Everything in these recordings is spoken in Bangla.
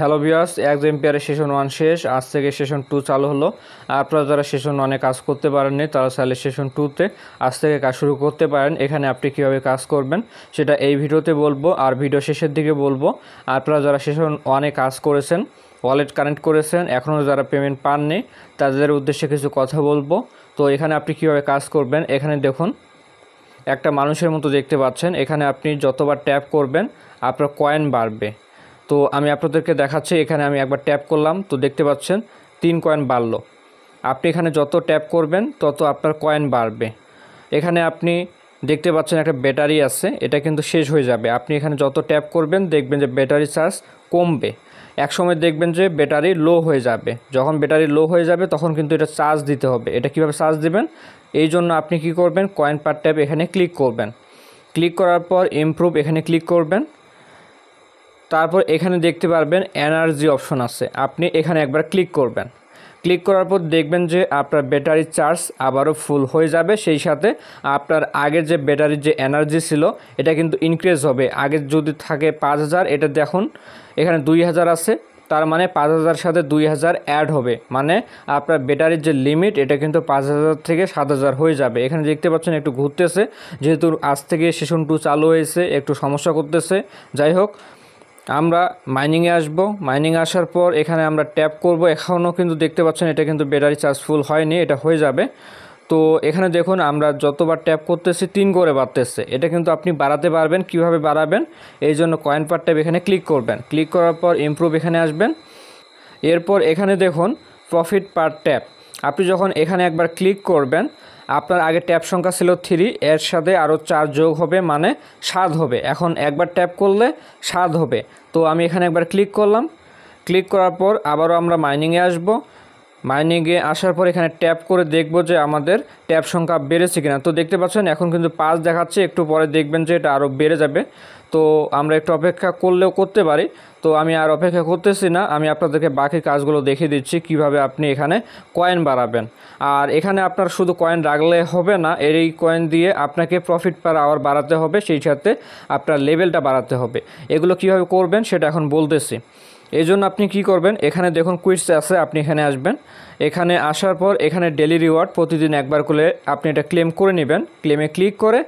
হ্যালো বিয়ার্স এক এম্পিয়ারের সেশন ওয়ান শেষ আজ থেকে সেশন টু চালু হলো আপনারা যারা সেশন ওয়ানে কাজ করতে পারেননি তারা চাইলে সেশন টুতে আজ থেকে কাজ শুরু করতে পারেন এখানে আপনি কীভাবে কাজ করবেন সেটা এই ভিডিওতে বলবো আর ভিডিও শেষের দিকে বলবো আপনারা যারা সেশন ওয়ানে কাজ করেছেন ওয়ালেট কানেক্ট করেছেন এখনও যারা পেমেন্ট পাননি তাদের উদ্দেশ্যে কিছু কথা বলবো তো এখানে আপনি কীভাবে কাজ করবেন এখানে দেখুন একটা মানুষের মতো দেখতে পাচ্ছেন এখানে আপনি যতবার ট্যাপ করবেন আপনার কয়েন বাড়বে তো আমি আপনাদেরকে দেখাচ্ছি এখানে আমি একবার ট্যাপ করলাম তো দেখতে পাচ্ছেন তিন কয়েন বাড়লো আপনি এখানে যত ট্যাপ করবেন তত আপনার কয়েন বাড়বে এখানে আপনি দেখতে পাচ্ছেন একটা ব্যাটারি আছে এটা কিন্তু শেষ হয়ে যাবে আপনি এখানে যত ট্যাপ করবেন দেখবেন যে ব্যাটারি চার্জ কমবে এক সময় দেখবেন যে ব্যাটারি লো হয়ে যাবে যখন ব্যাটারি লো হয়ে যাবে তখন কিন্তু এটা চার্জ দিতে হবে এটা কিভাবে চার্জ দেবেন এই জন্য আপনি কি করবেন কয়েন পার ট্যাপ এখানে ক্লিক করবেন ক্লিক করার পর ইমপ্রুভ এখানে ক্লিক করবেন তারপর এখানে দেখতে পারবেন এনার্জি অপশন আছে আপনি এখানে একবার ক্লিক করবেন ক্লিক করার পর দেখবেন যে আপনার ব্যাটারি চার্জ আবারও ফুল হয়ে যাবে সেই সাথে আপনার আগের যে ব্যাটারির যে এনার্জি ছিল এটা কিন্তু ইনক্রিজ হবে আগে যদি থাকে পাঁচ হাজার এটা দেখুন এখানে দুই হাজার আছে তার মানে পাঁচ হাজার সাথে দুই হাজার অ্যাড হবে মানে আপনার ব্যাটারির যে লিমিট এটা কিন্তু পাঁচ হাজার থেকে সাত হাজার হয়ে যাবে এখানে দেখতে পাচ্ছেন একটু ঘুরতেছে যেহেতু আজ থেকে সেশন টু চালু হয়েছে একটু সমস্যা করতেছে যাই হোক আমরা মাইনিংয়ে আসব মাইনিং আসার পর এখানে আমরা ট্যাপ করব এখনও কিন্তু দেখতে পাচ্ছেন এটা কিন্তু ব্যাটারি চার্জ ফুল হয়নি এটা হয়ে যাবে তো এখানে দেখুন আমরা যতবার ট্যাপ করতেছি তিন করে বাড়তেছে এটা কিন্তু আপনি বাড়াতে পারবেন কিভাবে বাড়াবেন এই জন্য কয়েন পার ট্যাপ এখানে ক্লিক করবেন ক্লিক করার পর ইমপ্রুভ এখানে আসবেন এরপর এখানে দেখুন প্রফিট পার ট্যাপ আপনি যখন এখানে একবার ক্লিক করবেন আপনার আগে ট্যাপ সংখ্যা ছিল থ্রি এর সাথে আরও চার যোগ হবে মানে সাত হবে এখন একবার ট্যাপ করলে সাত হবে তো আমি এখানে একবার ক্লিক করলাম ক্লিক করার পর আবারও আমরা মাইনিংয়ে আসব মাইনিংয়ে আসার পর এখানে ট্যাপ করে দেখব যে আমাদের ট্যাপ সংখ্যা বেড়েছে কিনা তো দেখতে পাচ্ছেন এখন কিন্তু পাঁচ দেখাচ্ছে একটু পরে দেখবেন যে এটা আরও বেড়ে যাবে তো আমরা একটু অপেক্ষা করলেও করতে পারি তো আমি আর অপেক্ষা করতেছি না আমি আপনাদেরকে বাকি কাজগুলো দেখে দিচ্ছি কিভাবে আপনি এখানে কয়েন বাড়াবেন আর এখানে আপনার শুধু কয়েন রাখলে হবে না এর এই কয়েন দিয়ে আপনাকে প্রফিট পার আওয়ার বাড়াতে হবে সেই সাথে আপনার লেভেলটা বাড়াতে হবে এগুলো কিভাবে করবেন সেটা এখন বলতেছি এই জন্য আপনি কি করবেন এখানে দেখুন কুইটস আছে আপনি এখানে আসবেন এখানে আসার পর এখানে ডেলি রিওয়ার্ড প্রতিদিন একবার করে আপনি এটা ক্লেম করে নেবেন ক্লেমে ক্লিক করে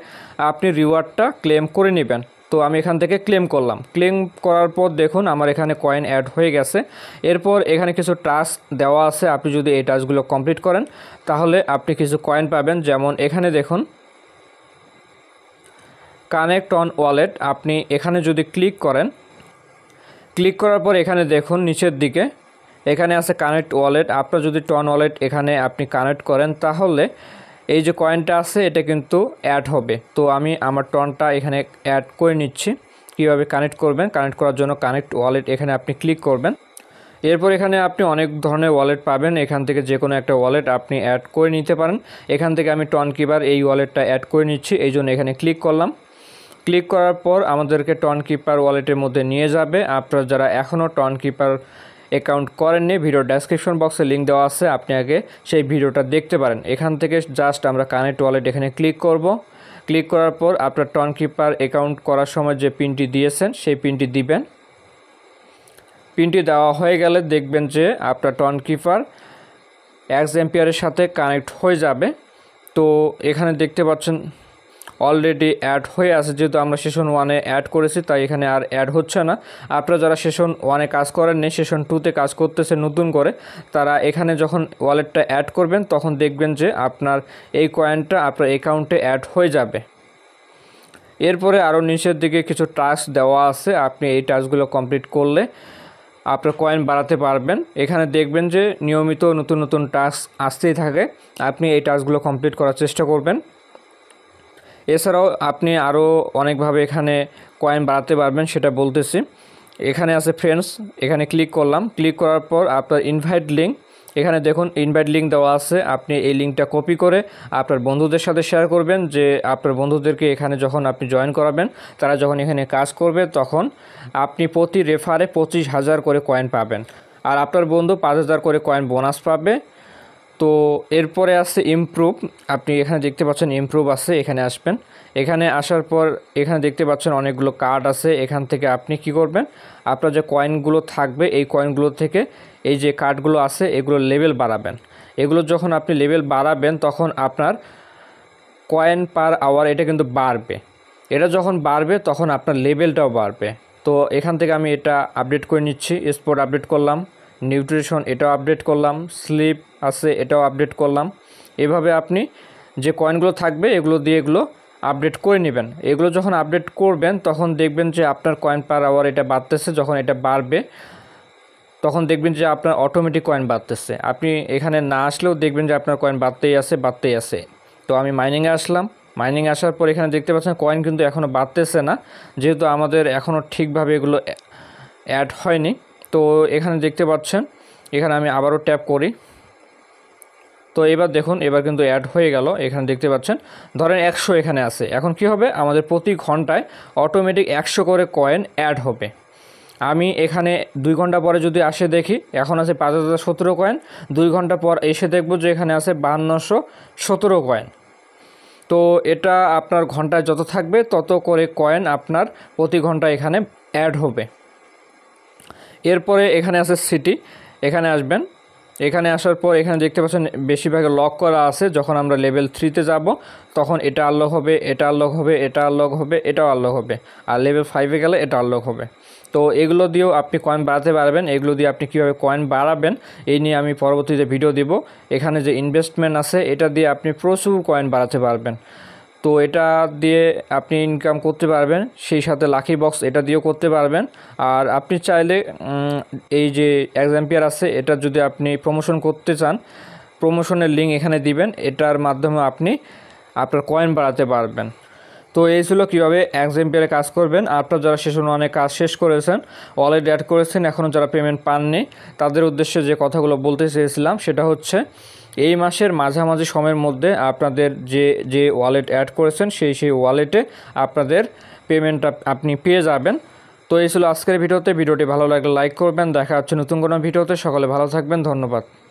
আপনি রিওয়ার্ডটা ক্লেম করে নেবেন তো আমি এখান থেকে ক্লেম করলাম ক্লেম করার পর দেখুন আমার এখানে কয়েন অ্যাড হয়ে গেছে এরপর এখানে কিছু টাস্ক দেওয়া আছে আপনি যদি এই টাস্কগুলো কমপ্লিট করেন তাহলে আপনি কিছু কয়েন পাবেন যেমন এখানে দেখুন কানেক্ট অন ওয়ালেট আপনি এখানে যদি ক্লিক করেন ক্লিক করার পর এখানে দেখুন নিচের দিকে এখানে আছে কানেক্ট ওয়ালেট আপনার যদি টন ওয়ালেট এখানে আপনি কানেক্ট করেন তাহলে এই যে কয়েনটা আছে এটা কিন্তু অ্যাড হবে তো আমি আমার টনটা এখানে অ্যাড করে নিচ্ছি কীভাবে কানেক্ট করবেন কানেক্ট করার জন্য কানেক্ট ওয়ালেট এখানে আপনি ক্লিক করবেন এরপর এখানে আপনি অনেক ধরনের ওয়ালেট পাবেন এখান থেকে যে কোনো একটা ওয়ালেট আপনি অ্যাড করে নিতে পারেন এখান থেকে আমি টন কিপার এই ওয়ালেটটা অ্যাড করে নিচ্ছি এই জন্য এখানে ক্লিক করলাম ক্লিক করার পর আমাদেরকে টন কিপার ওয়ালেটের মধ্যে নিয়ে যাবে আপনারা যারা এখনও টন কিপার অ্যাকাউন্ট করেননি ভিডিও ডেসক্রিপশন বক্সে লিঙ্ক দেওয়া আছে আপনি আগে সেই ভিডিওটা দেখতে পারেন এখান থেকে জাস্ট আমরা কানেক্ট ওয়ালেট এখানে ক্লিক করব ক্লিক করার পর আপনার টন কিপার অ্যাকাউন্ট করার সময় যে পিনটি দিয়েছেন সেই পিনটি দিবেন পিনটি দেওয়া হয়ে গেলে দেখবেন যে আপনার টন কিপার এক্স এম্পিয়ারের সাথে কানেক্ট হয়ে যাবে তো এখানে দেখতে পাচ্ছেন অলরেডি অ্যাড হয়ে আছে যেহেতু আমরা সেশন ওয়ানে অ্যাড করেছি তাই এখানে আর অ্যাড হচ্ছে না আপনারা যারা সেশন ওয়ানে কাজ করেননি সেশন টুতে কাজ করতেছে নতুন করে তারা এখানে যখন ওয়ালেটটা অ্যাড করবেন তখন দেখবেন যে আপনার এই কয়েনটা আপনার অ্যাকাউন্টে অ্যাড হয়ে যাবে এরপরে আরও নিচের দিকে কিছু টাস্ক দেওয়া আছে আপনি এই টাস্কগুলো কমপ্লিট করলে আপনার কয়েন বাড়াতে পারবেন এখানে দেখবেন যে নিয়মিত নতুন নতুন টাস্ক আসতেই থাকে আপনি এই টাস্কগুলো কমপ্লিট করার চেষ্টা করবেন এছাড়াও আপনি আরও অনেকভাবে এখানে কয়েন বাড়াতে পারবেন সেটা বলতেছি এখানে আছে ফ্রেন্ডস এখানে ক্লিক করলাম ক্লিক করার পর আপনার ইনভাইট লিঙ্ক এখানে দেখুন ইনভাইট লিঙ্ক দেওয়া আছে আপনি এই লিঙ্কটা কপি করে আপনার বন্ধুদের সাথে শেয়ার করবেন যে আপনার বন্ধুদেরকে এখানে যখন আপনি জয়েন করাবেন তারা যখন এখানে কাজ করবে তখন আপনি প্রতি রেফারে পঁচিশ হাজার করে কয়েন পাবেন আর আপনার বন্ধু পাঁচ হাজার করে কয়েন বোনাস পাবে তো এরপরে আছে ইমপ্রুভ আপনি এখানে দেখতে পাচ্ছেন ইমপ্রুভ আছে এখানে আসবেন এখানে আসার পর এখানে দেখতে পাচ্ছেন অনেকগুলো কার্ড আছে এখান থেকে আপনি কি করবেন আপনার যে কয়েনগুলো থাকবে এই কয়েনগুলো থেকে এই যে কার্ডগুলো আছে এগুলো লেভেল বাড়াবেন এগুলো যখন আপনি লেভেল বাড়াবেন তখন আপনার কয়েন পার আওয়ার এটা কিন্তু বাড়বে এটা যখন বাড়বে তখন আপনার লেভেলটাও বাড়বে তো এখান থেকে আমি এটা আপডেট করে নিচ্ছি স্পোর্ট আপডেট করলাম নিউট্রিশন এটাও আপডেট করলাম স্লিপ আছে এটাও আপডেট করলাম এভাবে আপনি যে কয়েনগুলো থাকবে এগুলো দিয়ে এগুলো আপডেট করে নেবেন এগুলো যখন আপডেট করবেন তখন দেখবেন যে আপনার কয়েন পার আওয়ার এটা বাড়তেছে যখন এটা বাড়বে তখন দেখবেন যে আপনার অটোমেটিক কয়েন বাড়তেছে আপনি এখানে না আসলেও দেখবেন যে আপনার কয়েন বাড়তেই আছে বাড়তেই আছে তো আমি মাইনিংয়ে আসলাম মাইনিং আসার পর এখানে দেখতে পাচ্ছেন কয়েন কিন্তু এখনও বাড়তেছে না যেহেতু আমাদের এখনও ঠিকভাবে এগুলো অ্যাড হয়নি তো এখানে দেখতে পাচ্ছেন এখানে আমি আবারও ট্যাপ করি তো এবার দেখুন এবার কিন্তু অ্যাড হয়ে গেল এখানে দেখতে পাচ্ছেন ধরেন একশো এখানে আছে এখন কি হবে আমাদের প্রতি ঘন্টায় অটোমেটিক একশো করে কয়েন অ্যাড হবে আমি এখানে দুই ঘন্টা পরে যদি আসে দেখি এখন আছে পাঁচ হাজার সতেরো কয়েন দুই ঘন্টা পর এসে দেখব যে এখানে আছে বান্নশো সতেরো কয়েন তো এটা আপনার ঘন্টায় যত থাকবে তত করে কয়েন আপনার প্রতি ঘন্টা এখানে অ্যাড হবে এরপরে এখানে আছে সিটি এখানে আসবেন এখানে আসার পর এখানে দেখতে পাচ্ছেন বেশিরভাগ লক করা আছে যখন আমরা লেভেল থ্রিতে যাব তখন এটা আল্লক হবে এটা আনলক হবে এটা আনলক হবে এটাও আনলক হবে আর লেভেল ফাইভে গেলে এটা আল্লক হবে তো এগুলো দিয়েও আপনি কয়েন বাড়াতে পারবেন এগুলো দিয়ে আপনি কীভাবে কয়েন বাড়াবেন এই নিয়ে আমি পরবর্তীতে ভিডিও দিব এখানে যে ইনভেস্টমেন্ট আছে এটা দিয়ে আপনি প্রচুর কয়েন বাড়াতে পারবেন তো এটা দিয়ে আপনি ইনকাম করতে পারবেন সেই সাথে লাকি বক্স এটা দিয়েও করতে পারবেন আর আপনি চাইলে এই যে এক্সাম্পিয়ার আছে এটা যদি আপনি প্রমোশন করতে চান প্রমোশনের লিঙ্ক এখানে দিবেন এটার মাধ্যমে আপনি আপনার কয়েন বাড়াতে পারবেন তো এই ছিল কীভাবে এক্সাম্পিয়ারে কাজ করবেন আপনার যারা সেশন অনেক কাজ শেষ করেছেন অলরেডি অ্যাড করেছেন এখনও যারা পেমেন্ট পাননি তাদের উদ্দেশ্যে যে কথাগুলো বলতে চেয়েছিলাম সেটা হচ্ছে এই মাসের মাঝামাঝি সময়ের মধ্যে আপনাদের যে যে ওয়ালেট অ্যাড করেছেন সেই সেই ওয়ালেটে আপনাদের পেমেন্টটা আপনি পেয়ে যাবেন তো এই ছিল আজকের ভিডিওতে ভিডিওটি ভালো লাগলে লাইক করবেন দেখা হচ্ছে নতুন কোনো ভিডিওতে সকলে ভালো থাকবেন ধন্যবাদ